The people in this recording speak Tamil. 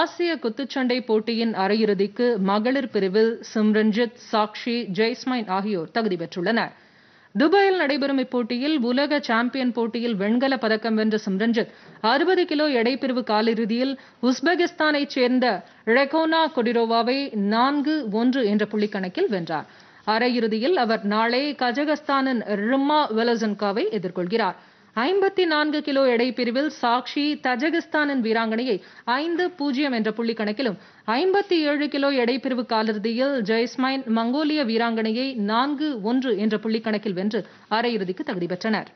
ஆசிய குத்துச்சண்டை போட்டியின் அரையிறுதிக்கு மகளிர் பிரிவில் சிம்ரன்ஜித் சாக்ஷி ஜெய்ஸ்மைன் ஆகியோர் தகுதி பெற்றுள்ளனர் துபாயில் நடைபெறும் இப்போட்டியில் உலக சாம்பியன் போட்டியில் வெண்கல பதக்கம் வென்ற சிம்ரன்ஜித் அறுபது கிலோ எடைப்பிரிவு காலிறுதியில் உஸ்பெகிஸ்தானைச் சேர்ந்த ரெகோனா கொடிரோவாவை நான்கு ஒன்று என்ற புள்ளிக்கணக்கில் வென்றார் அரையிறுதியில் அவர் நாளை கஜகஸ்தானின் ரிம்மா வெலசன்காவை எதிர்கொள்கிறார் ஐம்பத்தி நான்கு கிலோ எடை பிரிவில் சாக்ஷி தஜகிஸ்தானின் வீராங்கனையை ஐந்து பூஜ்ஜியம் என்ற புள்ளி கணக்கிலும் ஐம்பத்தி ஏழு கிலோ எடை பிரிவு காலிறுதியில் ஜெய்ஸ்மைன் மங்கோலிய வீராங்கனையை நான்கு ஒன்று என்ற புள்ளி கணக்கில் வென்று அரையிறுதிக்கு தகுதி பெற்றனா்